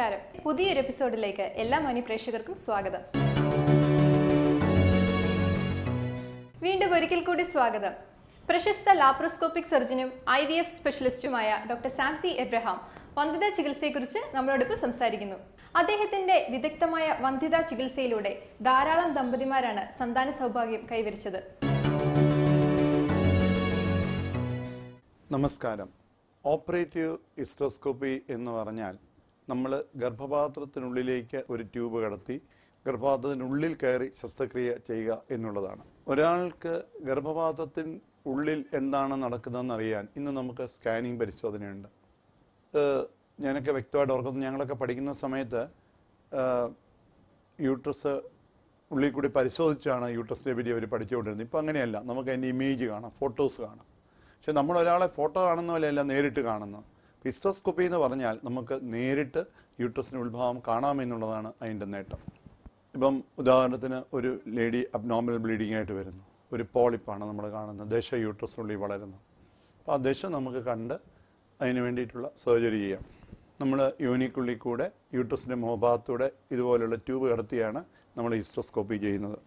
നമസ്കാരം പുതിയൊരു എപ്പിസോഡിലേക്ക് എല്ലാ മണി പ്രേക്ഷകർക്കും സ്വാഗതം വീണ്ടും ഒരിക്കൽ കൂടി സ്വാഗതം പ്രശസ്ത ലാപ്രോസ്കോപ്പിക് സർജനും ഐ വി എഫ് സ്പെഷ്യലിസ്റ്റുമായ ഡോക്ടർ സാംതി എബ്രഹാം വന്ധ്യതാ ചികിത്സയെക്കുറിച്ച് നമ്മളോടൊപ്പം സംസാരിക്കുന്നു അദ്ദേഹത്തിന്റെ വിദഗ്ധമായ വന്ധ്യതാ ചികിത്സയിലൂടെ ധാരാളം ദമ്പതിമാരാണ് സന്താന സൗഭാഗ്യം കൈവരിച്ചത് നമസ്കാരം ഓപ്പറേറ്റീവ് ഇസ്ട്രോസ്കോപ്പി എന്ന് പറഞ്ഞാൽ നമ്മൾ ഗർഭപാത്രത്തിനുള്ളിലേക്ക് ഒരു ട്യൂബ് കടത്തി ഗർഭപാത്രത്തിനുള്ളിൽ കയറി ശസ്ത്രക്രിയ ചെയ്യുക എന്നുള്ളതാണ് ഒരാൾക്ക് ഗർഭപാത്രത്തിന് ഉള്ളിൽ എന്താണ് നടക്കുന്നതെന്ന് അറിയാൻ ഇന്ന് നമുക്ക് സ്കാനിങ് പരിശോധനയുണ്ട് ഞാനൊക്കെ വ്യക്തമായിട്ട് ഓർക്കുന്നു ഞങ്ങളൊക്കെ പഠിക്കുന്ന സമയത്ത് യൂട്രസ് ഉള്ളിൽ കൂടി പരിശോധിച്ചാണ് യൂട്രസിനെ പറ്റി അവർ പഠിച്ചുകൊണ്ടിരുന്നത് ഇപ്പോൾ അങ്ങനെയല്ല നമുക്ക് അതിൻ്റെ ഇമേജ് കാണാം ഫോട്ടോസ് കാണാം പക്ഷെ നമ്മൾ ഒരാളെ ഫോട്ടോ കാണുന്ന പോലെയല്ല നേരിട്ട് കാണുന്നത് ഹിസ്റ്റോസ്കോപ്പി എന്ന് പറഞ്ഞാൽ നമുക്ക് നേരിട്ട് യൂട്രസിൻ്റെ ഉത്ഭവം കാണാമെന്നുള്ളതാണ് അതിൻ്റെ നേട്ടം ഇപ്പം ഉദാഹരണത്തിന് ഒരു ലേഡി അബ്നോർമൽ ബ്ലീഡിംഗ് ആയിട്ട് വരുന്നു ഒരു പോളിപ്പാണ് നമ്മൾ കാണുന്നത് ദശ യൂട്രസിനുള്ളിൽ വളരുന്നു അപ്പോൾ ആ ദശ നമുക്ക് കണ്ട് അതിന് വേണ്ടിയിട്ടുള്ള സർജറി ചെയ്യാം നമ്മൾ യൂണിക്കുള്ളിൽ കൂടെ യൂട്രസിൻ്റെ മുഖഭാഗത്തൂടെ ഇതുപോലുള്ള ട്യൂബ് കടത്തിയാണ് നമ്മൾ ഹിസ്റ്റോസ്കോപ്പി ചെയ്യുന്നത്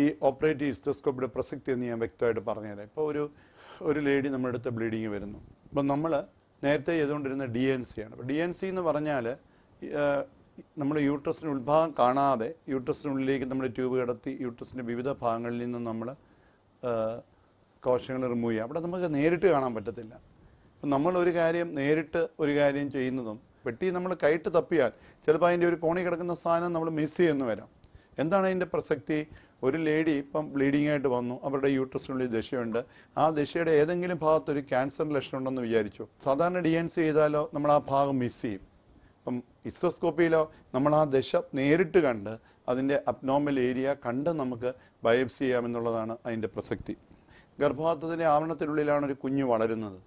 ഈ ഓപ്പറേറ്റീവ് ഹിസ്റ്റോസ്കോപ്പിയുടെ പ്രസക്തി എന്ന് ഞാൻ വ്യക്തമായിട്ട് പറഞ്ഞുതരാം ഇപ്പോൾ ഒരു ഒരു ലേഡി നമ്മുടെ അടുത്ത് ബ്ലീഡിങ് വരുന്നു അപ്പം നമ്മൾ നേരത്തെ ചെയ്തുകൊണ്ടിരുന്ന ഡി എൻ സി ആണ് ഡി എൻ സി എന്ന് പറഞ്ഞാൽ നമ്മുടെ യൂട്രസിന് ഉത്ഭാഗം കാണാതെ യൂട്രസിനുള്ളിലേക്ക് നമ്മൾ ട്യൂബ് കിടത്തി യൂട്രസിൻ്റെ വിവിധ ഭാഗങ്ങളിൽ നിന്നും നമ്മൾ കോശങ്ങൾ റിമൂവ് ചെയ്യുക അവിടെ നമുക്ക് നേരിട്ട് കാണാൻ പറ്റത്തില്ല അപ്പം ഒരു കാര്യം നേരിട്ട് ഒരു കാര്യം ചെയ്യുന്നതും പെട്ടി നമ്മൾ കൈട്ട് തപ്പിയാൽ ചിലപ്പോൾ അതിൻ്റെ ഒരു കോണി കിടക്കുന്ന സാധനം നമ്മൾ മിസ് ചെയ്യുന്നു വരാം എന്താണ് അതിൻ്റെ പ്രസക്തി ഒരു ലേഡി ഇപ്പം ബ്ലീഡിംഗ് ആയിട്ട് വന്നു അവരുടെ യൂട്രസിനുള്ളിൽ ദശയുണ്ട് ആ ദശയുടെ ഏതെങ്കിലും ഭാഗത്തൊരു ക്യാൻസർ ലക്ഷണം ഉണ്ടെന്ന് വിചാരിച്ചു സാധാരണ ഡി എൻ സി ചെയ്താലോ നമ്മൾ ആ ഭാഗം മിസ് ചെയ്യും ഇപ്പം ഇസ്ട്രോസ്കോപ്പിയിലോ നമ്മൾ ആ ദശ നേരിട്ട് കണ്ട് അതിൻ്റെ അബ്നോർമൽ ഏരിയ കണ്ട് നമുക്ക് ബയോപ്സി ചെയ്യാമെന്നുള്ളതാണ് അതിൻ്റെ പ്രസക്തി ഗർഭപാത്രത്തിൻ്റെ ആവരണത്തിനുള്ളിലാണ് ഒരു കുഞ്ഞ് വളരുന്നത്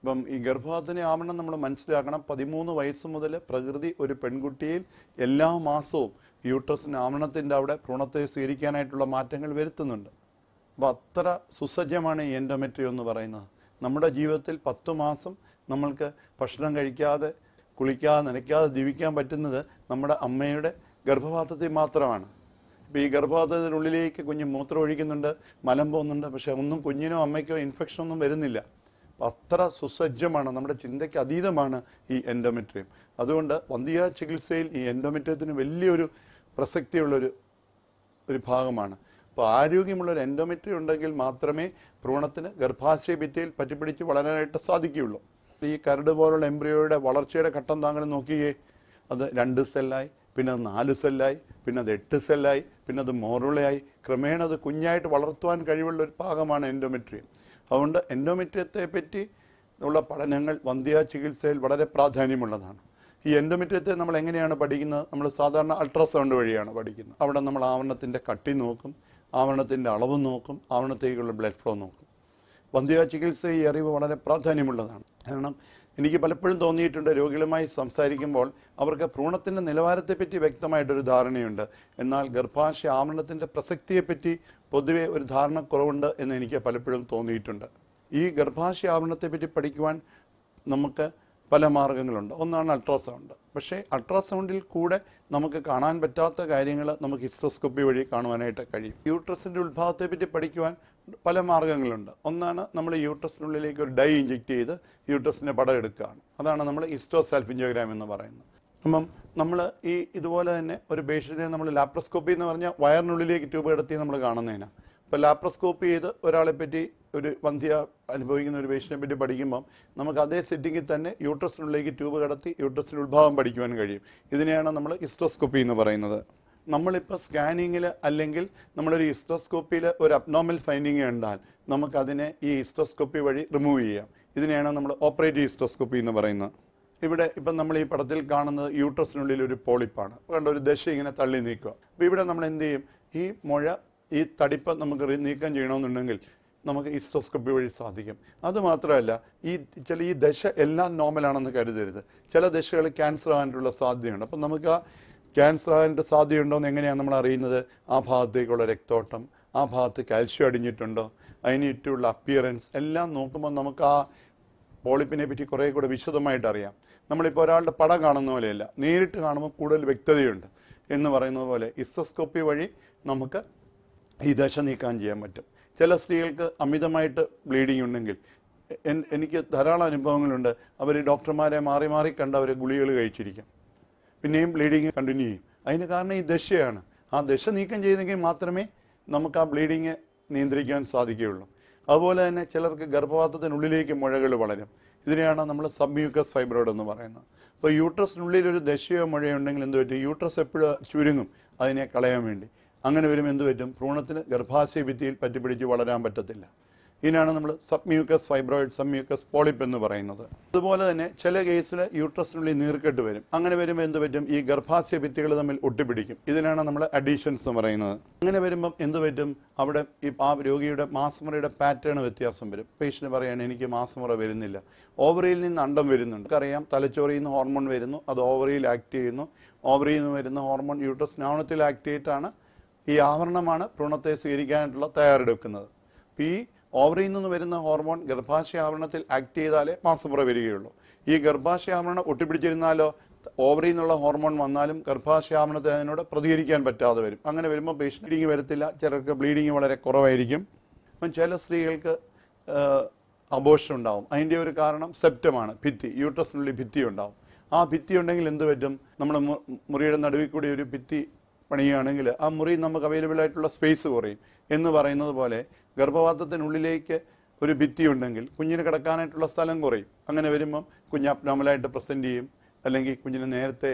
അപ്പം ഈ ഗർഭപാത്രത്തിൻ്റെ ആവരണം നമ്മൾ മനസ്സിലാക്കണം പതിമൂന്ന് വയസ്സ് മുതൽ പ്രകൃതി ഒരു പെൺകുട്ടിയിൽ എല്ലാ മാസവും യൂട്രസിന് ആമണത്തിൻ്റെ അവിടെ ഭ്രൂണത്തെ സ്വീകരിക്കാനായിട്ടുള്ള മാറ്റങ്ങൾ വരുത്തുന്നുണ്ട് അപ്പം അത്ര സുസജ്ജമാണ് ഈ എൻഡോമെട്രി എന്ന് പറയുന്നത് നമ്മുടെ ജീവിതത്തിൽ പത്ത് മാസം നമ്മൾക്ക് ഭക്ഷണം കഴിക്കാതെ കുളിക്കാതെ നനയ്ക്കാതെ ജീവിക്കാൻ പറ്റുന്നത് നമ്മുടെ അമ്മയുടെ ഗർഭപാത്രത്തിൽ മാത്രമാണ് ഇപ്പോൾ ഈ ഗർഭപാത്രത്തിനുള്ളിലേക്ക് കുഞ്ഞ് മൂത്രം ഒഴിക്കുന്നുണ്ട് മലം പോകുന്നുണ്ട് പക്ഷേ ഒന്നും കുഞ്ഞിനോ അമ്മയ്ക്കോ ഇൻഫെക്ഷൻ ഒന്നും വരുന്നില്ല അത്ര സുസജ്ജമാണ് നമ്മുടെ ചിന്തയ്ക്ക് അതീതമാണ് ഈ എൻഡോമെട്രിയം അതുകൊണ്ട് വന്ധ്യ ചികിത്സയിൽ ഈ എൻഡോമെട്രിയത്തിന് വലിയൊരു പ്രസക്തിയുള്ളൊരു ഒരു ഭാഗമാണ് അപ്പോൾ ആരോഗ്യമുള്ളൊരു എൻഡോമെട്രി ഉണ്ടെങ്കിൽ മാത്രമേ ഭ്രൂണത്തിന് ഗർഭാശയ ഭിത്തിയിൽ പറ്റിപ്പിടിച്ച് വളരാനായിട്ട് സാധിക്കുകയുള്ളൂ ഈ കരട് പോലുള്ള എംബ്രിയോയുടെ വളർച്ചയുടെ ഘട്ടം താങ്കൾ നോക്കിയേ അത് രണ്ട് സെല്ലായി പിന്നെ അത് നാല് സെല്ലായി പിന്നെ അത് എട്ട് സെല്ലായി പിന്നെ അത് മോറുളയായി ക്രമേണ അത് കുഞ്ഞായിട്ട് വളർത്തുവാൻ കഴിവുള്ള ഒരു ഭാഗമാണ് എൻഡോമെട്രിയം അതുകൊണ്ട് എൻഡോമെട്രിയത്തെ പറ്റി ഉള്ള പഠനങ്ങൾ വന്ധ്യാ ചികിത്സയിൽ വളരെ പ്രാധാന്യമുള്ളതാണ് ഈ എൻഡോമെട്രിയത്തെ നമ്മൾ എങ്ങനെയാണ് പഠിക്കുന്നത് നമ്മൾ സാധാരണ അൾട്രാസൗണ്ട് വഴിയാണ് പഠിക്കുന്നത് അവിടെ നമ്മൾ ആവരണത്തിൻ്റെ കട്ടി നോക്കും ആവരണത്തിൻ്റെ അളവ് നോക്കും ആവരണത്തേക്കുള്ള ബ്ലഡ് ഫ്ലോ നോക്കും വന്ധ്യ ചികിത്സ ഈ അറിവ് വളരെ പ്രാധാന്യമുള്ളതാണ് കാരണം എനിക്ക് പലപ്പോഴും തോന്നിയിട്ടുണ്ട് രോഗികളുമായി സംസാരിക്കുമ്പോൾ അവർക്ക് ഭ്രൂണത്തിൻ്റെ നിലവാരത്തെപ്പറ്റി വ്യക്തമായിട്ടൊരു ധാരണയുണ്ട് എന്നാൽ ഗർഭാശയ ആവരണത്തിൻ്റെ പ്രസക്തിയെപ്പറ്റി പൊതുവേ ഒരു ധാരണക്കുറവുണ്ട് എന്ന് എനിക്ക് പലപ്പോഴും തോന്നിയിട്ടുണ്ട് ഈ ഗർഭാശയ ആവരണത്തെപ്പറ്റി പഠിക്കുവാൻ നമുക്ക് പല മാർഗങ്ങളുണ്ട് ഒന്നാണ് അൾട്രാസൗണ്ട് പക്ഷേ അൾട്രാസൗണ്ടിൽ കൂടെ നമുക്ക് കാണാൻ പറ്റാത്ത കാര്യങ്ങൾ നമുക്ക് ഹിസ്റ്റോസ്കോപ്പി വഴി കാണുവാനായിട്ട് കഴിയും യൂട്രസിൻ്റെ ഉത്ഭവത്തെ പഠിക്കുവാൻ പല മാർഗങ്ങളുണ്ട് ഒന്നാണ് നമ്മൾ യൂട്രസിനുള്ളിലേക്ക് ഒരു ഡൈ ഇഞ്ചെക്റ്റ് ചെയ്ത് യൂട്രസിൻ്റെ പടം എടുക്കുകയാണ് അതാണ് നമ്മൾ ഹിസ്റ്റോസാൽഫിഞ്ചോഗ്രാം എന്ന് പറയുന്നത് അപ്പം നമ്മൾ ഈ ഇതുപോലെ തന്നെ ഒരു പേഷ്യൻറ്റിനെ നമ്മൾ ലാപ്രോസ്കോപ്പി എന്ന് പറഞ്ഞാൽ വയറിനുള്ളിലേക്ക് ട്യൂബ് കിടത്തി നമ്മൾ കാണുന്നതിനാണ് ഇപ്പോൾ ലാപ്രോസ്കോപ്പ് ചെയ്ത് ഒരാളെ പറ്റി ഒരു വന്ധ്യ അനുഭവിക്കുന്ന ഒരു പേഷ്യനെ പറ്റി പഠിക്കുമ്പം നമുക്ക് അതേ സെറ്റിങ്ങിൽ തന്നെ യൂട്രസിനുള്ളിലേക്ക് ട്യൂബ് കടത്തി യൂട്രസിൻ്റെ ഉത്ഭാവം പഠിക്കുവാൻ കഴിയും ഇതിനെയാണ് നമ്മൾ ഹിസ്റ്റോസ്കോപ്പി എന്ന് പറയുന്നത് നമ്മളിപ്പോൾ സ്കാനിങ്ങിൽ അല്ലെങ്കിൽ നമ്മളൊരു ഹിസ്റ്റോസ്കോപ്പിയിൽ ഒരു അബ്നോർമൽ ഫൈൻഡിങ് ഉണ്ടാൽ നമുക്കതിനെ ഈ ഹിസ്റ്റോസ്കോപ്പി വഴി റിമൂവ് ചെയ്യാം ഇതിനെയാണ് നമ്മൾ ഓപ്പറേറ്റീവ് ഹിസ്റ്റോസ്കോപ്പി എന്ന് പറയുന്നത് ഇവിടെ ഇപ്പം നമ്മൾ ഈ പടത്തിൽ കാണുന്നത് യൂട്രസിനുള്ളിൽ ഒരു പോളിപ്പാണ് കണ്ട ഒരു ദശ ഇങ്ങനെ തള്ളി നീക്കുക അപ്പോൾ ഇവിടെ നമ്മൾ എന്ത് ചെയ്യും ഈ മുഴ ഈ തടിപ്പ് നമുക്ക് നീക്കം ചെയ്യണമെന്നുണ്ടെങ്കിൽ നമുക്ക് ഇസ്റ്റോസ്കോപ്പി വഴി സാധിക്കും അതുമാത്രമല്ല ഈ ചില ഈ ദശ എല്ലാം നോർമലാണെന്ന് കരുതരുത് ചില ദശകൾ ക്യാൻസർ ആകാനുള്ള സാധ്യതയുണ്ട് അപ്പം നമുക്ക് ആ ക്യാൻസർ ആകാനുള്ള സാധ്യതയുണ്ടോ എന്ന് എങ്ങനെയാണ് നമ്മൾ അറിയുന്നത് ആ ഭാഗത്തേക്കുള്ള രക്തോട്ടം ആ ഭാഗത്ത് കാൽഷ്യം അടിഞ്ഞിട്ടുണ്ടോ അതിനിട്ടുള്ള അപ്പിയറൻസ് എല്ലാം നോക്കുമ്പോൾ നമുക്ക് ആ പോളിപ്പിനെ പറ്റി കുറേ കൂടെ വിശദമായിട്ട് അറിയാം നമ്മളിപ്പോൾ ഒരാളുടെ പടം കാണുന്ന പോലെയല്ല നേരിട്ട് കാണുമ്പോൾ കൂടുതൽ വ്യക്തതയുണ്ട് എന്ന് പറയുന്നത് പോലെ ഇസ്റ്റോസ്കോപ്പി വഴി നമുക്ക് ഈ ദശ നീക്കാൻ ചെയ്യാൻ പറ്റും ചില സ്ത്രീകൾക്ക് അമിതമായിട്ട് ബ്ലീഡിംഗ് ഉണ്ടെങ്കിൽ എനിക്ക് ധാരാളം അനുഭവങ്ങളുണ്ട് അവർ ഡോക്ടർമാരെ മാറി മാറി കണ്ട് അവർ ഗുളികൾ കഴിച്ചിരിക്കാം പിന്നെയും ബ്ലീഡിങ് കണ്ടിന്യൂ ചെയ്യും അതിന് കാരണം ഈ ദശയാണ് ആ ദശ നീക്കം ചെയ്തെങ്കിൽ മാത്രമേ നമുക്ക് ആ ബ്ലീഡിങ് നിയന്ത്രിക്കാൻ സാധിക്കുകയുള്ളൂ അതുപോലെ തന്നെ ചിലർക്ക് ഗർഭപാത്രത്തിനുള്ളിലേക്ക് മുഴകൾ വളരും ഇതിനെയാണ് നമ്മൾ സബ്മ്യൂക്കസ് ഫൈബ്രോയിഡ് എന്ന് പറയുന്നത് അപ്പോൾ യൂട്രസിനുള്ളിൽ ഒരു ദശയോ മുഴയോ ഉണ്ടെങ്കിൽ എന്ത് പറ്റും യൂട്രസ് എപ്പോഴും ചുരുങ്ങും അതിനെ കളയാൻ വേണ്ടി അങ്ങനെ വരും എന്ത് പറ്റും ഭ്രൂണത്തിന് ഗർഭാശയ ഭിത്തിയിൽ പറ്റിപ്പിടിച്ച് വളരാൻ പറ്റത്തില്ല ഇതിനാണ് നമ്മൾ സബ്മ്യൂക്കസ് ഫൈബ്രോയിഡ് സബ്മ്യൂക്കസ് പോളിപ്പ് എന്ന് പറയുന്നത് അതുപോലെ തന്നെ ചില കേസിൽ യൂട്രസിനുള്ളിൽ നീർക്കെട്ട് വരും അങ്ങനെ വരുമ്പോൾ എന്ത് പറ്റും ഈ ഗർഭാശയ ഭിത്തികൾ തമ്മിൽ ഒട്ടിപ്പിടിക്കും ഇതിനാണ് നമ്മൾ അഡീഷൻസ് എന്ന് പറയുന്നത് അങ്ങനെ വരുമ്പം എന്ത് പറ്റും അവിടെ ഈ ആ രോഗിയുടെ മാസമുറയുടെ പാറ്റേൺ വ്യത്യാസം വരും പേഷ്യൻ്റ് പറയാണ് എനിക്ക് മാസമുറ വരുന്നില്ല ഓവറിയിൽ നിന്ന് അണ്ടം വരുന്നുണ്ട് നമുക്കറിയാം തലച്ചോറിൽ നിന്ന് ഹോർമോൺ വരുന്നു അത് ഓവറിയിൽ ആക്ട് ചെയ്യുന്നു ഓവറിയിൽ നിന്ന് വരുന്ന ഹോർമോൺ യൂട്രസ് നാണത്തിൽ ആക്ട് ആണ് ഈ ആവരണമാണ് ഭ്രൂണത്തെ സ്വീകരിക്കാനായിട്ടുള്ള തയ്യാറെടുക്കുന്നത് അപ്പോൾ ഈ ഓവറിയിൽ നിന്ന് വരുന്ന ഹോർമോൺ ഗർഭാശയ ആവരണത്തിൽ ആക്ട് ചെയ്താലേ മാസപ്പുറ വരികയുള്ളൂ ഈ ഗർഭാശയ ആവരണം ഒട്ടിപ്പിടിച്ചിരുന്നാലോ ഓവറിൽ നിന്നുള്ള ഹോർമോൺ വന്നാലും ഗർഭാശയ ആവരണത്തെ അതിനോട് പ്രതികരിക്കാൻ പറ്റാതെ വരും അങ്ങനെ വരുമ്പോൾ പേഷ്യൻ്റ് ബ്ലീഡിങ് വരത്തില്ല ചിലർക്ക് ബ്ലീഡിങ് വളരെ കുറവായിരിക്കും അപ്പം ചില സ്ത്രീകൾക്ക് അബോഷൻ ഉണ്ടാവും അതിൻ്റെ ഒരു കാരണം സെപ്റ്റമാണ് ഭിത്തി യൂട്രസിനുള്ളിൽ ഭിത്തി ഉണ്ടാവും ആ ഭിത്തി ഉണ്ടെങ്കിൽ എന്ത് പറ്റും നമ്മുടെ മുറിയുടെ നടുവിൽ കൂടി ഒരു ഭിത്തി പണിയുകയാണെങ്കിൽ ആ മുറി നമുക്ക് അവൈലബിൾ ആയിട്ടുള്ള സ്പേസ് കുറയും എന്ന് പറയുന്നത് പോലെ ഗർഭപാത്രത്തിനുള്ളിലേക്ക് ഒരു ഭിത്തി ഉണ്ടെങ്കിൽ കുഞ്ഞിന് കിടക്കാനായിട്ടുള്ള സ്ഥലം കുറയും അങ്ങനെ വരുമ്പം കുഞ്ഞ് അപ്നോമലായിട്ട് പ്രസൻറ്റ് ചെയ്യും അല്ലെങ്കിൽ കുഞ്ഞിന് നേരത്തെ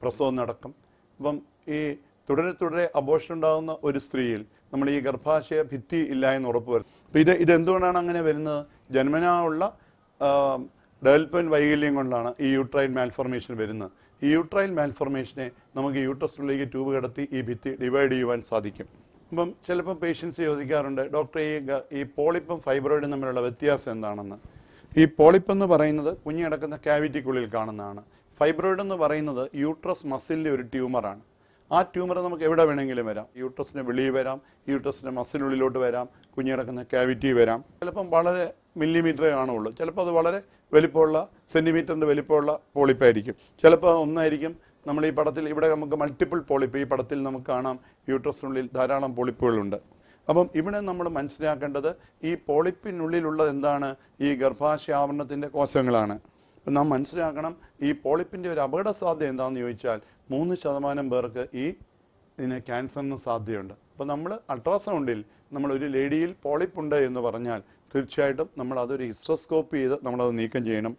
പ്രസവം നടക്കും അപ്പം ഈ തുടരെ തുടരെ അബോഷൻ ഉണ്ടാകുന്ന ഒരു സ്ത്രീയിൽ നമ്മൾ ഈ ഗർഭാശയ ഭിത്തി ഇല്ല എന്ന് ഉറപ്പ് വരും അപ്പം ഇത് ഇതെന്തുകൊണ്ടാണ് അങ്ങനെ വരുന്നത് ജന്മനാ ഉള്ള ഡെവലപ്മെൻറ്റ് വൈകല്യം കൊണ്ടാണ് ഈ യൂട്രൈൻ മാൽഫോർമേഷൻ വരുന്നത് ഈ യൂട്രൈൻ മാൽഫോർമേഷനെ നമുക്ക് യൂട്രസിലേക്ക് ട്യൂബ് കടത്തി ഈ ഭിത്തി ഡിവൈഡ് ചെയ്യുവാൻ സാധിക്കും അപ്പം ചിലപ്പോൾ പേഷ്യൻസ് ചോദിക്കാറുണ്ട് ഡോക്ടർ ഈ ഈ പോളിപ്പും ഫൈബ്രോയിഡും തമ്മിലുള്ള വ്യത്യാസം എന്താണെന്ന് ഈ പോളിപ്പ് എന്ന് പറയുന്നത് കുഞ്ഞിടക്കുന്ന ക്യാവിറ്റിക്കുള്ളിൽ കാണുന്നതാണ് ഫൈബ്രോയിഡ് എന്ന് പറയുന്നത് യൂട്രസ് മസിലിൻ്റെ ഒരു ട്യൂമറാണ് ആ ട്യൂമർ നമുക്ക് എവിടെ വേണമെങ്കിലും വരാം യൂട്രസിന് വെളിയിൽ വരാം യൂട്രസിന് മസിലുള്ളിലോട്ട് വരാം കുഞ്ഞിടക്കുന്ന ക്യാവിറ്റി വരാം ചിലപ്പം വളരെ മില്ലിമീറ്ററേ കാണുള്ളൂ ചിലപ്പോൾ അത് വളരെ വലിപ്പമുള്ള സെൻറ്റിമീറ്ററിൻ്റെ വലിപ്പമുള്ള പോളിപ്പായിരിക്കും ചിലപ്പോൾ ഒന്നായിരിക്കും നമ്മൾ ഈ പടത്തിൽ ഇവിടെ നമുക്ക് മൾട്ടിപ്പിൾ പോളിപ്പ് ഈ പടത്തിൽ നമുക്ക് കാണാം യൂട്രസിനുള്ളിൽ ധാരാളം പോളിപ്പുകളുണ്ട് അപ്പം ഇവിടെ നമ്മൾ മനസ്സിലാക്കേണ്ടത് ഈ പോളിപ്പിനുള്ളിലുള്ളത് എന്താണ് ഈ ഗർഭാശയ ആവരണത്തിൻ്റെ കോശങ്ങളാണ് നാം മനസ്സിലാക്കണം ഈ പോളിപ്പിൻ്റെ ഒരു അപകട സാധ്യത എന്താണെന്ന് ചോദിച്ചാൽ മൂന്ന് ശതമാനം പേർക്ക് ഈ ഇതിന് ക്യാൻസറിന് സാധ്യതയുണ്ട് അപ്പോൾ നമ്മൾ അൾട്രാസൗണ്ടിൽ നമ്മൾ ഒരു ലേഡിയിൽ പോളിപ്പുണ്ട് എന്ന് പറഞ്ഞാൽ തീർച്ചയായിട്ടും നമ്മൾ അതൊരു ഹിസ്ട്രോസ്കോപ്പ് ചെയ്ത് നമ്മളത് നീക്കം ചെയ്യണം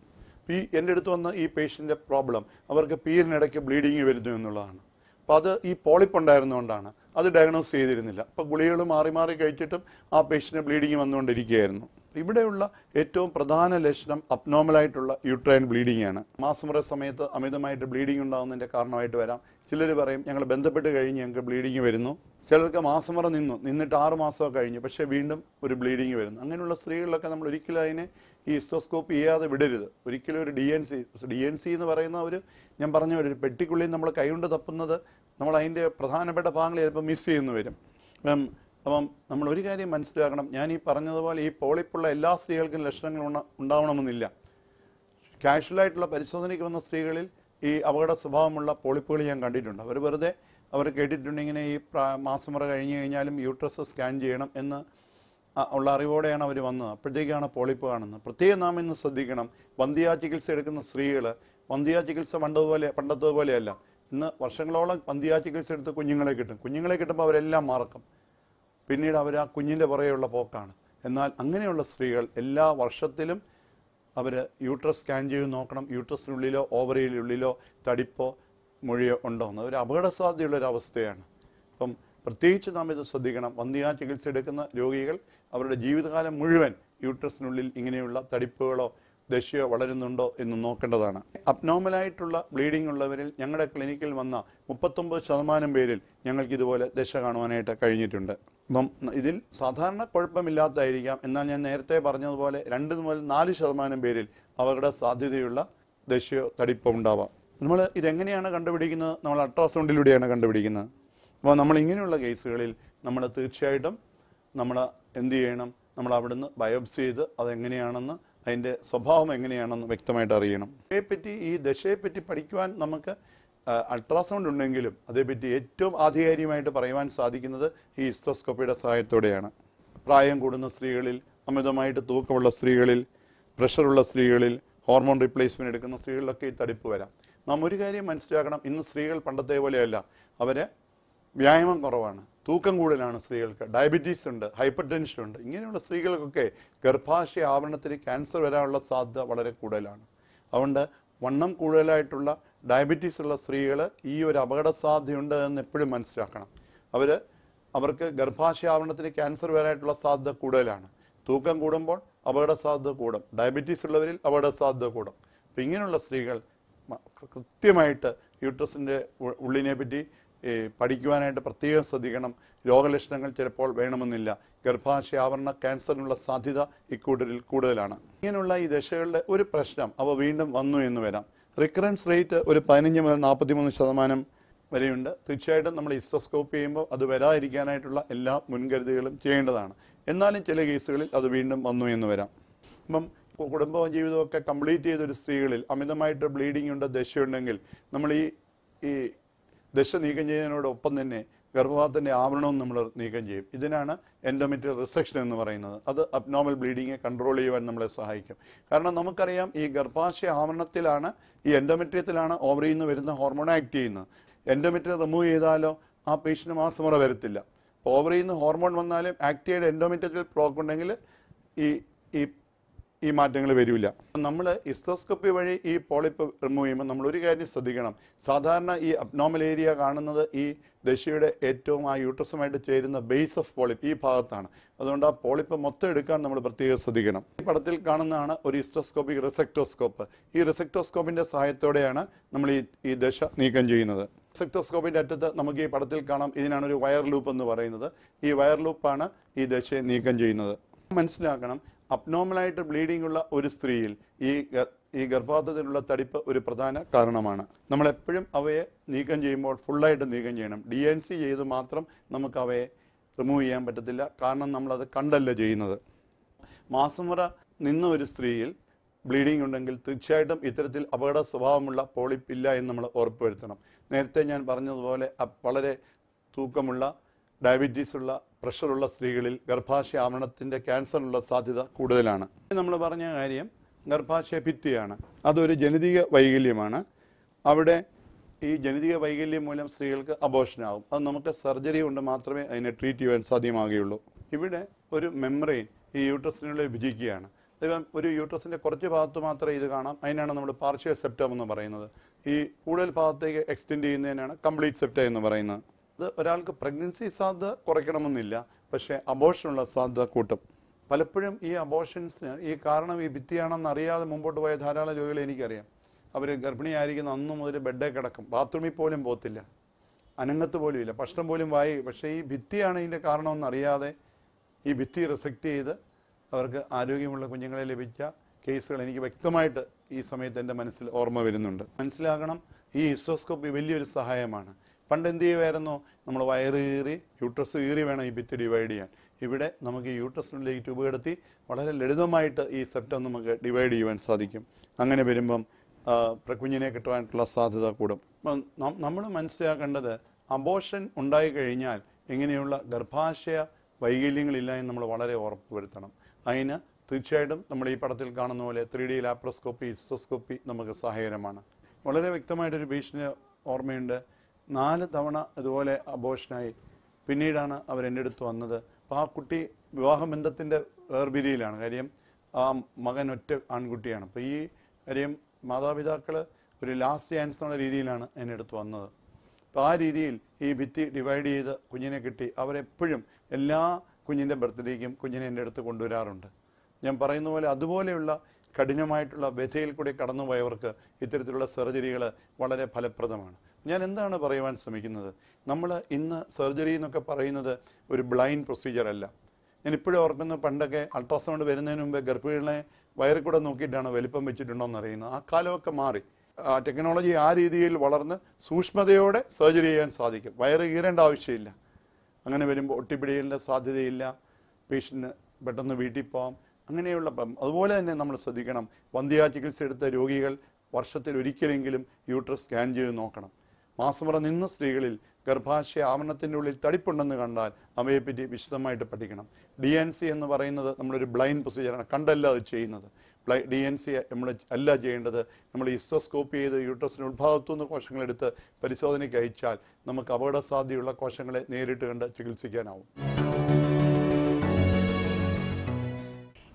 ഈ എൻ്റെ അടുത്ത് വന്ന ഈ പേഷ്യൻ്റെ പ്രോബ്ലം അവർക്ക് പീരിനിടയ്ക്ക് ബ്ലീഡിങ് വരുന്നു എന്നുള്ളതാണ് അപ്പോൾ അത് ഈ പോളിപ്പ് ഉണ്ടായിരുന്നുകൊണ്ടാണ് അത് ഡയഗ്നോസ് ചെയ്തിരുന്നില്ല അപ്പോൾ ഗുളികൾ മാറി മാറി കഴിച്ചിട്ടും ആ പേഷ്യൻ്റെ ബ്ലീഡിങ് വന്നുകൊണ്ടിരിക്കുകയായിരുന്നു ഇവിടെയുള്ള ഏറ്റവും പ്രധാന ലക്ഷണം ആയിട്ടുള്ള യൂട്രൈൻ ബ്ലീഡിംഗ് ആണ് മാസമുറ സമയത്ത് അമിതമായിട്ട് ബ്ലീഡിംഗ് ഉണ്ടാകുന്നതിൻ്റെ കാരണമായിട്ട് വരാം ചിലർ പറയും ഞങ്ങൾ ബന്ധപ്പെട്ട് കഴിഞ്ഞ് ഞങ്ങൾക്ക് ബ്ലീഡിംഗ് വരുന്നു ചിലർക്ക് മാസമുറ നിന്നു നിന്നിട്ട് ആറ് മാസമൊക്കെ കഴിഞ്ഞു പക്ഷേ വീണ്ടും ഒരു ബ്ലീഡിങ് വരുന്നു അങ്ങനെയുള്ള സ്ത്രീകളിലൊക്കെ നമ്മൾ ഒരിക്കലും അതിനെ ഈ ഇസ്റ്റോസ്കോപ്പ് ചെയ്യാതെ വിടരുത് ഒരിക്കലും ഒരു D N C D N C എന്ന് പറയുന്ന ഒരു ഞാൻ പറഞ്ഞ ഒരു പെട്ടിക്കുള്ളിൽ നമ്മൾ കൈകൊണ്ട് തപ്പുന്നത് നമ്മൾ അതിൻ്റെ പ്രധാനപ്പെട്ട ഭാഗങ്ങൾ ചിലപ്പോൾ മിസ് ചെയ്യുന്നു വരും അപ്പം നമ്മൾ ഒരു കാര്യം മനസ്സിലാക്കണം ഞാൻ ഈ പറഞ്ഞതുപോലെ ഈ പോളിപ്പുള്ള എല്ലാ സ്ത്രീകൾക്കും ലക്ഷണങ്ങൾ ഉണ്ടാവണമെന്നില്ല കാഷ്വലായിട്ടുള്ള പരിശോധനയ്ക്ക് വന്ന സ്ത്രീകളിൽ ഈ അപകട സ്വഭാവമുള്ള പോളിപ്പുകൾ ഞാൻ കണ്ടിട്ടുണ്ട് അവർ വെറുതെ അവർ കേട്ടിട്ടുണ്ട് ഇങ്ങനെ ഈ മാസം വരെ കഴിഞ്ഞ് കഴിഞ്ഞാലും യൂട്രസ് സ്കാൻ ചെയ്യണം എന്ന് ഉള്ള അറിവോടെയാണ് അവർ വന്നത് അപ്പോഴത്തേക്കാണ് പോളിപ്പ് കാണുന്നത് പ്രത്യേകം നാം ഇന്ന് ശ്രദ്ധിക്കണം വന്ധ്യാ ചികിത്സ എടുക്കുന്ന സ്ത്രീകൾ വന്ധ്യാ ചികിത്സ പണ്ടതുപോലെ പണ്ടത്തതുപോലെയല്ല ഇന്ന് വർഷങ്ങളോളം വന്ധ്യാ ചികിത്സ എടുത്ത് കുഞ്ഞുങ്ങളെ കിട്ടും കുഞ്ഞുങ്ങളെ കിട്ടുമ്പോൾ അവരെല്ലാം മറക്കും പിന്നീട് അവർ ആ കുഞ്ഞിൻ്റെ പുറകെയുള്ള പോക്കാണ് എന്നാൽ അങ്ങനെയുള്ള സ്ത്രീകൾ എല്ലാ വർഷത്തിലും അവർ യൂട്രസ് സ്കാൻ ചെയ്ത് നോക്കണം യൂട്രസിനുള്ളിലോ ഓവറിയിലുള്ളിലോ തടിപ്പോ മൊഴിയോ ഉണ്ടോ എന്ന് ഒരു അപകട സാധ്യതയുള്ളൊരവസ്ഥയാണ് അപ്പം പ്രത്യേകിച്ച് നാം ഇത് ശ്രദ്ധിക്കണം വന്ധ്യാ ചികിത്സ എടുക്കുന്ന രോഗികൾ അവരുടെ ജീവിതകാലം മുഴുവൻ യൂട്രസിനുള്ളിൽ ഇങ്ങനെയുള്ള തടിപ്പുകളോ ദശ്യ വളരുന്നുണ്ടോ എന്ന് നോക്കേണ്ടതാണ് അബ്നോർമലായിട്ടുള്ള ബ്ലീഡിംഗ് ഉള്ളവരിൽ ഞങ്ങളുടെ ക്ലിനിക്കിൽ വന്ന മുപ്പത്തൊമ്പത് ശതമാനം പേരിൽ ഞങ്ങൾക്ക് ഇതുപോലെ ദശ കാണുവാനായിട്ട് കഴിഞ്ഞിട്ടുണ്ട് അപ്പം ഇതിൽ സാധാരണ കുഴപ്പമില്ലാത്തതായിരിക്കാം എന്നാൽ ഞാൻ നേരത്തെ പറഞ്ഞതുപോലെ രണ്ട് മുതൽ നാല് ശതമാനം പേരിൽ അവരുടെ സാധ്യതയുള്ള ദശയോ തടിപ്പോ ഉണ്ടാവാം നമ്മൾ ഇതെങ്ങനെയാണ് കണ്ടുപിടിക്കുന്നത് നമ്മൾ അൾട്രാസൗണ്ടിലൂടെയാണ് കണ്ടുപിടിക്കുന്നത് അപ്പോൾ നമ്മൾ ഇങ്ങനെയുള്ള കേസുകളിൽ നമ്മൾ തീർച്ചയായിട്ടും നമ്മൾ എന്ത് ചെയ്യണം നമ്മൾ അവിടുന്ന് ബയോപ്സി ചെയ്ത് അതെങ്ങനെയാണെന്ന് അതിൻ്റെ സ്വഭാവം എങ്ങനെയാണെന്ന് വ്യക്തമായിട്ട് അറിയണം ഇതേപ്പറ്റി ഈ ദശയെപ്പറ്റി പഠിക്കുവാൻ നമുക്ക് അൾട്രാസൗണ്ട് ഉണ്ടെങ്കിലും അതേപ്പറ്റി ഏറ്റവും ആധികാരികമായിട്ട് പറയുവാൻ സാധിക്കുന്നത് ഈ ഇസ്ട്രോസ്കോപ്പിയുടെ സഹായത്തോടെയാണ് പ്രായം കൂടുന്ന സ്ത്രീകളിൽ അമിതമായിട്ട് തൂക്കമുള്ള സ്ത്രീകളിൽ പ്രഷറുള്ള സ്ത്രീകളിൽ ഹോർമോൺ റീപ്ലേസ്മെൻറ്റ് എടുക്കുന്ന സ്ത്രീകളിലൊക്കെ ഈ തടിപ്പ് വരാം നാം ഒരു കാര്യം മനസ്സിലാക്കണം ഇന്ന് സ്ത്രീകൾ പണ്ടത്തെ പോലെയല്ല അവർ വ്യായാമം കുറവാണ് തൂക്കം കൂടുതലാണ് സ്ത്രീകൾക്ക് ഡയബറ്റീസ് ഉണ്ട് ഹൈപ്പർ ടെൻഷൻ ഉണ്ട് ഇങ്ങനെയുള്ള സ്ത്രീകൾക്കൊക്കെ ഗർഭാശയ ആവരണത്തിന് ക്യാൻസർ വരാനുള്ള സാധ്യത വളരെ കൂടുതലാണ് അതുകൊണ്ട് വണ്ണം കൂടുതലായിട്ടുള്ള ഡയബറ്റീസ് ഉള്ള സ്ത്രീകൾ ഈ ഒരു അപകട സാധ്യതയുണ്ട് എന്ന് എപ്പോഴും മനസ്സിലാക്കണം അവർ അവർക്ക് ഗർഭാശയ ആവരണത്തിന് ക്യാൻസർ വരാനായിട്ടുള്ള സാധ്യത കൂടുതലാണ് തൂക്കം കൂടുമ്പോൾ അപകട സാധ്യത കൂടും ഡയബറ്റീസ് ഉള്ളവരിൽ അപകട സാധ്യത കൂടും അപ്പം ഇങ്ങനെയുള്ള സ്ത്രീകൾ കൃത്യമായിട്ട് യൂട്രസിൻ്റെ ഉള്ളിനെ പറ്റി പഠിക്കുവാനായിട്ട് പ്രത്യേകം ശ്രദ്ധിക്കണം രോഗലക്ഷണങ്ങൾ ചിലപ്പോൾ വേണമെന്നില്ല ഗർഭാശയാവരണ ക്യാൻസറിനുള്ള സാധ്യത ഇക്കൂട്ടരിൽ കൂടുതലാണ് ഇങ്ങനെയുള്ള ഈ ദശകളുടെ ഒരു പ്രശ്നം അവ വീണ്ടും വന്നു എന്ന് വരാം റിക്കറൻസ് റേറ്റ് ഒരു പതിനഞ്ച് മുതൽ നാൽപ്പത്തിമൂന്ന് ശതമാനം വരെയുണ്ട് തീർച്ചയായിട്ടും നമ്മൾ ഇസ്റ്റോസ്കോപ്പ് ചെയ്യുമ്പോൾ അത് വരാതിരിക്കാനായിട്ടുള്ള എല്ലാ മുൻകരുതലുകളും ചെയ്യേണ്ടതാണ് എന്നാലും ചില കേസുകളിൽ അത് വീണ്ടും വന്നു എന്ന് വരാം അപ്പം ജീവിതവും ഒക്കെ കംപ്ലീറ്റ് ചെയ്തൊരു സ്ത്രീകളിൽ അമിതമായിട്ട് ബ്ലീഡിംഗ് ഉണ്ട് ദശയുണ്ടെങ്കിൽ നമ്മൾ ഈ ഈ ദശ നീക്കം ചെയ്യുന്നതിനോടൊപ്പം തന്നെ ഗർഭപാതത്തിൻ്റെ ആവരണവും നമ്മൾ നീക്കം ചെയ്യും ഇതിനാണ് എൻഡോമെറ്റൽ റിസെക്ഷൻ എന്ന് പറയുന്നത് അത് അബ്നോർമൽ ബ്ലീഡിങ്ങെ കൺട്രോൾ ചെയ്യുവാൻ നമ്മളെ സഹായിക്കും കാരണം നമുക്കറിയാം ഈ ഗർഭാശയ ആവരണത്തിലാണ് ഈ എൻഡോമെറ്ററിയത്തിലാണ് ഓവറിയിൽ നിന്ന് വരുന്ന ഹോർമോൺ ആക്ട് ചെയ്യുന്നത് എൻഡോമെറ്ററി റിമൂവ് ചെയ്താലോ ആ മാസം മാസമുറ വരത്തില്ല ഓവറിയിൽ നിന്ന് ഹോർമോൺ വന്നാലും ആക്ട് ചെയ്യേണ്ട എൻഡോമെറ്ററിയൽ ബ്ലോക്ക് ഉണ്ടെങ്കിൽ ഈ ഈ ഈ മാറ്റങ്ങൾ വരില്ല നമ്മൾ ഇസ്തോസ്കോപ്പി വഴി ഈ പോളിപ്പ് റിമൂവ് ചെയ്യുമ്പോൾ നമ്മൾ ഒരു കാര്യം ശ്രദ്ധിക്കണം സാധാരണ ഈ അബ്നോമൽ ഏരിയ കാണുന്നത് ഈ ദശയുടെ ഏറ്റവും ആ യൂട്രസുമായിട്ട് ചേരുന്ന ബേസ് ഓഫ് പോളിപ്പ് ഈ ഭാഗത്താണ് അതുകൊണ്ട് ആ പോളിപ്പ് മൊത്തം എടുക്കാൻ നമ്മൾ പ്രത്യേകം ശ്രദ്ധിക്കണം ഈ പടത്തിൽ കാണുന്നതാണ് ഒരു ഇസ്ട്രോസ്കോപ്പിക് റിസെക്ടോസ്കോപ്പ് ഈ റിസെക്ടോസ്കോപ്പിന്റെ സഹായത്തോടെയാണ് നമ്മൾ ഈ ഈ ദശ നീക്കം ചെയ്യുന്നത് റിസെക്ടോസ്കോപ്പിന്റെ അറ്റത്ത് നമുക്ക് ഈ പടത്തിൽ കാണാം ഇതിനാണ് ഒരു വയർ ലൂപ്പ് എന്ന് പറയുന്നത് ഈ വയർ ലൂപ്പാണ് ഈ ദശയെ നീക്കം ചെയ്യുന്നത് മനസ്സിലാക്കണം അബ്നോർമലായിട്ട് ബ്ലീഡിംഗ് ഉള്ള ഒരു സ്ത്രീയിൽ ഈ ഈ ഗർഭാതത്തിലുള്ള തടിപ്പ് ഒരു പ്രധാന കാരണമാണ് നമ്മൾ എപ്പോഴും അവയെ നീക്കം ചെയ്യുമ്പോൾ ഫുള്ളായിട്ട് നീക്കം ചെയ്യണം ഡി എൻ സി ചെയ്ത് മാത്രം നമുക്ക് അവയെ റിമൂവ് ചെയ്യാൻ പറ്റത്തില്ല കാരണം നമ്മളത് കണ്ടല്ല ചെയ്യുന്നത് മാസമുറ നിന്ന ഒരു സ്ത്രീയിൽ ബ്ലീഡിംഗ് ഉണ്ടെങ്കിൽ തീർച്ചയായിട്ടും ഇത്തരത്തിൽ അപകട സ്വഭാവമുള്ള പോളിപ്പില്ല എന്ന് നമ്മൾ ഉറപ്പുവരുത്തണം നേരത്തെ ഞാൻ പറഞ്ഞതുപോലെ വളരെ തൂക്കമുള്ള ഡയബറ്റീസ് ഉള്ള പ്രഷറുള്ള സ്ത്രീകളിൽ ഗർഭാശയ ആവരണത്തിൻ്റെ ക്യാൻസറിനുള്ള സാധ്യത കൂടുതലാണ് നമ്മൾ പറഞ്ഞ കാര്യം ഗർഭാശയ ഭിത്തിയാണ് അതൊരു ജനിതക വൈകല്യമാണ് അവിടെ ഈ ജനിതക വൈകല്യം മൂലം സ്ത്രീകൾക്ക് അബോഷനാവും അത് നമുക്ക് സർജറി കൊണ്ട് മാത്രമേ അതിനെ ട്രീറ്റ് ചെയ്യാൻ സാധ്യമാകുകയുള്ളൂ ഇവിടെ ഒരു മെമ്മറി ഈ യൂട്രസിനുള്ള വിഭജിക്കുകയാണ് അതിപ്പം ഒരു യൂട്രസിൻ്റെ കുറച്ച് ഭാഗത്ത് മാത്രമേ ഇത് കാണാം അതിനാണ് നമ്മൾ പാർഷ്യൽ സെപ്റ്റം എന്ന് പറയുന്നത് ഈ കൂടുതൽ ഭാഗത്തേക്ക് എക്സ്റ്റെൻഡ് ചെയ്യുന്നതിനാണ് കംപ്ലീറ്റ് സെപ്റ്റ എന്ന് പറയുന്നത് അത് ഒരാൾക്ക് പ്രഗ്നൻസി സാധ്യത കുറയ്ക്കണമെന്നില്ല പക്ഷേ അബോഷനുള്ള സാധ്യത കൂട്ടും പലപ്പോഴും ഈ അബോഷൻസിന് ഈ കാരണം ഈ ഭിത്തിയാണെന്ന് അറിയാതെ മുമ്പോട്ട് പോയ ധാരാളം ജോലികൾ എനിക്കറിയാം അവർ ഗർഭിണിയായിരിക്കുന്ന അന്ന് മുതൽ ബെഡേ കിടക്കും ബാത്റൂമിൽ പോലും പോകത്തില്ല അനങ്ങത്ത് പോലും ഇല്ല ഭക്ഷണം പോലും വായി പക്ഷേ ഈ ഭിത്തിയാണ് ഇതിൻ്റെ കാരണമെന്നറിയാതെ അറിയാതെ ഈ ഭിത്തി റിസെക്റ്റ് ചെയ്ത് അവർക്ക് ആരോഗ്യമുള്ള കുഞ്ഞുങ്ങളെ ലഭിച്ച കേസുകൾ എനിക്ക് വ്യക്തമായിട്ട് ഈ സമയത്ത് എൻ്റെ മനസ്സിൽ ഓർമ്മ വരുന്നുണ്ട് മനസ്സിലാകണം ഈ ഹിസ്റ്റോസ്കോപ്പി വലിയൊരു സഹായമാണ് പണ്ട് എന്ത് ചെയ്യുമായിരുന്നു നമ്മൾ വയറ് കീറി യൂട്രസ് കീറി വേണം ഈ ബിത്ത് ഡിവൈഡ് ചെയ്യാൻ ഇവിടെ നമുക്ക് ഈ യൂട്രസിനുള്ളിലേക്ക് ട്യൂബ് കിടത്തി വളരെ ലളിതമായിട്ട് ഈ സെപ്റ്റം നമുക്ക് ഡിവൈഡ് ചെയ്യുവാൻ സാധിക്കും അങ്ങനെ വരുമ്പം പ്രക്കുഞ്ഞിനെ കിട്ടുവാനുള്ള സാധ്യത കൂടും നമ്മൾ മനസ്സിലാക്കേണ്ടത് അബോഷൻ ഉണ്ടായിക്കഴിഞ്ഞാൽ ഇങ്ങനെയുള്ള ഗർഭാശയ വൈകല്യങ്ങളില്ല എന്ന് നമ്മൾ വളരെ ഉറപ്പുവരുത്തണം അതിന് തീർച്ചയായിട്ടും നമ്മൾ ഈ പടത്തിൽ കാണുന്ന പോലെ ത്രീ ഡി ലാപ്രോസ്കോപ്പി ഇസ്റ്റോസ്കോപ്പി നമുക്ക് സഹായകരമാണ് വളരെ വ്യക്തമായിട്ടൊരു ഭീഷണി ഓർമ്മയുണ്ട് നാല് തവണ ഇതുപോലെ അബോഷനായി പിന്നീടാണ് അവരെൻ്റെ അടുത്ത് വന്നത് അപ്പോൾ ആ കുട്ടി വിവാഹബന്ധത്തിൻ്റെ വേർപിരിയിലാണ് കാര്യം ആ മകൻ ഒറ്റ ആൺകുട്ടിയാണ് അപ്പോൾ ഈ കാര്യം മാതാപിതാക്കൾ ഒരു ലാസ്റ്റ് ചാൻസ് എന്നുള്ള രീതിയിലാണ് എൻ്റെ അടുത്ത് വന്നത് അപ്പോൾ ആ രീതിയിൽ ഈ ഭിത്തി ഡിവൈഡ് ചെയ്ത് കുഞ്ഞിനെ കിട്ടി അവരെപ്പോഴും എല്ലാ കുഞ്ഞിൻ്റെ ബർത്ത്ഡേക്കും കുഞ്ഞിനെ എൻ്റെ അടുത്ത് കൊണ്ടുവരാറുണ്ട് ഞാൻ പറയുന്ന പോലെ അതുപോലെയുള്ള കഠിനമായിട്ടുള്ള വ്യഥയിൽ കൂടി കടന്നുപോയവർക്ക് ഇത്തരത്തിലുള്ള സർജറികൾ വളരെ ഫലപ്രദമാണ് ഞാൻ എന്താണ് പറയുവാൻ ശ്രമിക്കുന്നത് നമ്മൾ ഇന്ന് സർജറി എന്നൊക്കെ പറയുന്നത് ഒരു ബ്ലൈൻഡ് പ്രൊസീജിയർ അല്ല ഞാൻ ഇപ്പോഴും ഓർക്കുന്നു പണ്ടൊക്കെ അൾട്രാസൗണ്ട് വരുന്നതിന് മുമ്പേ ഗർഭിണികളെ വയറിൽ കൂടെ നോക്കിയിട്ടാണ് വലിപ്പം വെച്ചിട്ടുണ്ടോ എന്ന് അറിയുന്നത് ആ കാലമൊക്കെ മാറി ആ ടെക്നോളജി ആ രീതിയിൽ വളർന്ന് സൂക്ഷ്മതയോടെ സർജറി ചെയ്യാൻ സാധിക്കും വയറ് കീറേണ്ട ആവശ്യമില്ല അങ്ങനെ വരുമ്പോൾ ഒട്ടിപ്പിടിയേണ്ട സാധ്യതയില്ല പേഷ്യൻറ്റിന് പെട്ടെന്ന് വീട്ടിൽ പോകാം അങ്ങനെയുള്ള അതുപോലെ തന്നെ നമ്മൾ ശ്രദ്ധിക്കണം വന്ധ്യാ ചികിത്സ എടുത്ത രോഗികൾ വർഷത്തിൽ ഒരിക്കലെങ്കിലും യൂട്രസ് സ്കാൻ ചെയ്ത് നോക്കണം മാസമുറ നിന്ന സ്ത്രീകളിൽ ഗർഭാശയ ആവരണത്തിൻ്റെ ഉള്ളിൽ തടിപ്പുണ്ടെന്ന് കണ്ടാൽ അവയെപ്പറ്റി വിശദമായിട്ട് പഠിക്കണം ഡി എൻ സി എന്ന് പറയുന്നത് നമ്മളൊരു ബ്ലൈൻഡ് പ്രൊസീജിയറാണ് കണ്ടല്ല അത് ചെയ്യുന്നത് ബ്ലൈ ഡി എൻ സി നമ്മൾ അല്ല ചെയ്യേണ്ടത് നമ്മൾ ഇസ്റ്റോസ്കോപ്പ് ചെയ്ത് യൂട്രസിന് ഉത്ഭാഗത്തു നിന്ന് കോശങ്ങളെടുത്ത് പരിശോധനയ്ക്ക് അയച്ചാൽ നമുക്ക് അപകട സാധ്യതയുള്ള കോശങ്ങളെ നേരിട്ട് കണ്ട് ചികിത്സിക്കാനാവും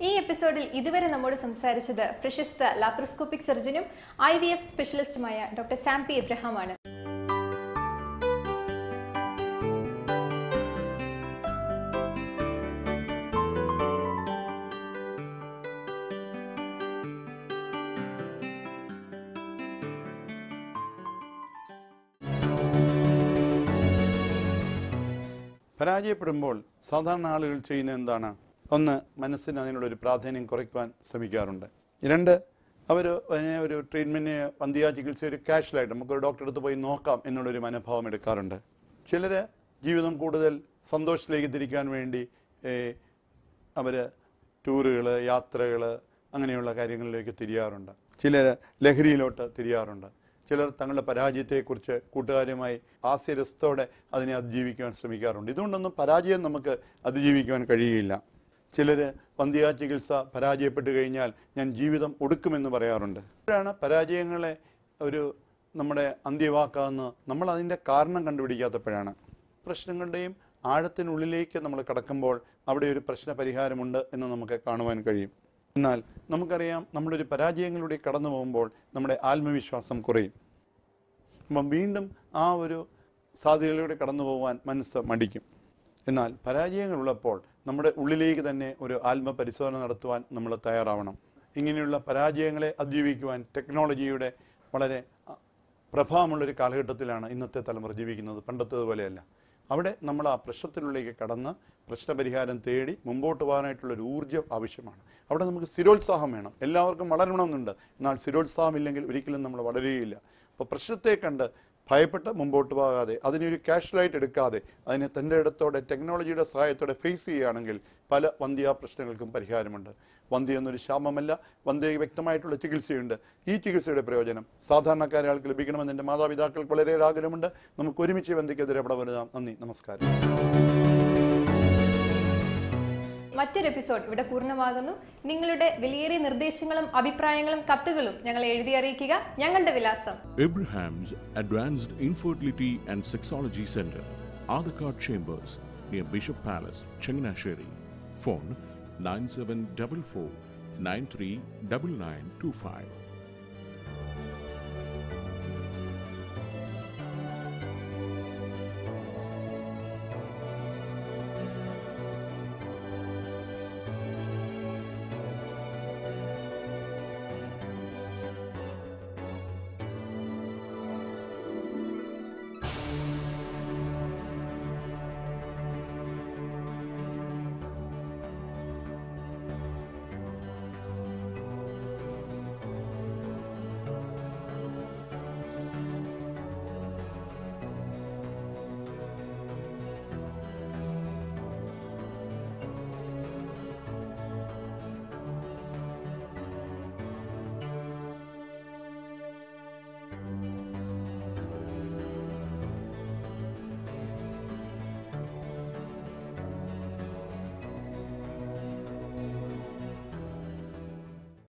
ഈ എപ്പിസോഡിൽ ഇതുവരെ നമ്മോട് സംസാരിച്ചത് പ്രശസ്ത ലാപ്രോസ്കോപ്പിക് സർജനും ഐ വി എഫ് സ്പെഷ്യലിസ്റ്റുമായ ഡോക്ടർ സാംപി എബ്രഹാമാണ് പരാജയപ്പെടുമ്പോൾ സാധാരണ ആളുകൾ ചെയ്യുന്ന എന്താണ് ഒന്ന് മനസ്സിന് അതിനുള്ളൊരു പ്രാധാന്യം കുറയ്ക്കുവാൻ ശ്രമിക്കാറുണ്ട് രണ്ട് അവർ അതിനെ ഒരു ട്രീറ്റ്മെൻറ്റിന് വന്തിയ ചികിത്സ ഒരു കാഷ്വലായിട്ട് നമുക്കൊരു ഡോക്ടറെ അടുത്ത് പോയി നോക്കാം എന്നുള്ളൊരു മനോഭാവം എടുക്കാറുണ്ട് ചിലർ ജീവിതം കൂടുതൽ സന്തോഷത്തിലേക്ക് തിരിക്കാൻ വേണ്ടി അവർ ടൂറുകൾ യാത്രകൾ അങ്ങനെയുള്ള കാര്യങ്ങളിലേക്ക് തിരിയാറുണ്ട് ചിലർ ലഹരിയിലോട്ട് തിരിയാറുണ്ട് ചിലർ തങ്ങളുടെ പരാജയത്തെക്കുറിച്ച് കൂട്ടുകാരുമായി ആസ്യരസത്തോടെ അതിനെ അതിജീവിക്കുവാൻ ശ്രമിക്കാറുണ്ട് ഇതുകൊണ്ടൊന്നും പരാജയം നമുക്ക് അതിജീവിക്കുവാൻ കഴിയുകയില്ല ചിലർ വന്ധ്യാ ചികിത്സ പരാജയപ്പെട്ടു കഴിഞ്ഞാൽ ഞാൻ ജീവിതം ഒടുക്കുമെന്ന് പറയാറുണ്ട് ഇപ്പോഴാണ് പരാജയങ്ങളെ ഒരു നമ്മുടെ അന്ത്യവാക്കാന്ന് നമ്മൾ അതിൻ്റെ കാരണം കണ്ടുപിടിക്കാത്തപ്പോഴാണ് പ്രശ്നങ്ങളുടെയും ആഴത്തിനുള്ളിലേക്ക് നമ്മൾ കടക്കുമ്പോൾ അവിടെ ഒരു പ്രശ്ന പരിഹാരമുണ്ട് എന്ന് നമുക്ക് കാണുവാൻ കഴിയും എന്നാൽ നമുക്കറിയാം നമ്മളൊരു പരാജയങ്ങളിലൂടെ കടന്നു പോകുമ്പോൾ നമ്മുടെ ആത്മവിശ്വാസം കുറയും അപ്പം വീണ്ടും ആ ഒരു സാധ്യതകളിലൂടെ കടന്നു പോകാൻ മനസ്സ് മടിക്കും എന്നാൽ പരാജയങ്ങളുള്ളപ്പോൾ നമ്മുടെ ഉള്ളിലേക്ക് തന്നെ ഒരു ആത്മപരിശോധന നടത്തുവാൻ നമ്മൾ തയ്യാറാവണം ഇങ്ങനെയുള്ള പരാജയങ്ങളെ അതിജീവിക്കുവാൻ ടെക്നോളജിയുടെ വളരെ പ്രഭാവമുള്ളൊരു കാലഘട്ടത്തിലാണ് ഇന്നത്തെ തലമുറ ജീവിക്കുന്നത് പണ്ടത്തേതുപോലെയല്ല അവിടെ നമ്മൾ ആ പ്രശ്നത്തിനുള്ളിലേക്ക് കടന്ന് പ്രശ്നപരിഹാരം തേടി മുമ്പോട്ട് പോകാനായിട്ടുള്ളൊരു ഊർജ്ജം ആവശ്യമാണ് അവിടെ നമുക്ക് സ്ഥിരോത്സാഹം വേണം എല്ലാവർക്കും വളരണമെന്നുണ്ട് എന്നാൽ സ്ഥിരോത്സാഹം ഇല്ലെങ്കിൽ ഒരിക്കലും നമ്മൾ വളരുകയില്ല അപ്പോൾ പ്രശ്നത്തെ കണ്ട് ഭയപ്പെട്ട് മുമ്പോട്ട് പോകാതെ അതിനൊരു ക്യാഷ്വലായിട്ട് എടുക്കാതെ അതിനെ തൻ്റെ ഇടത്തോടെ ടെക്നോളജിയുടെ സഹായത്തോടെ ഫേസ് ചെയ്യുകയാണെങ്കിൽ പല വന്ധ്യ പ്രശ്നങ്ങൾക്കും പരിഹാരമുണ്ട് വന്ധ്യ എന്നൊരു ശാപമല്ല വന്ധ്യ വ്യക്തമായിട്ടുള്ള ചികിത്സയുണ്ട് ഈ ചികിത്സയുടെ പ്രയോജനം സാധാരണക്കാരെ ആൾക്ക് ലഭിക്കണമെന്ന് എൻ്റെ മാതാപിതാക്കൾക്ക് വളരെ ആഗ്രഹമുണ്ട് നമുക്ക് ഒരുമിച്ച് വന്ധ്യക്കെതിരെ പടവരുതാം നന്ദി നമസ്കാരം മറ്റൊരു എപ്പിസോഡ് ഇവിടെ പൂർണ്ണമാകുന്നു നിങ്ങളുടെ വിലയേറിയ നിർദ്ദേശങ്ങളും അഭിപ്രായങ്ങളും കത്തുകളും ഞങ്ങളെ എഴുതി അറിയിക്കുക ഞങ്ങളുടെ വിലാസം Abraham's advanced infertility and sexology centre Adakkad chambers near bishop palace Changanassery phone nine seven double four nine three double nine two five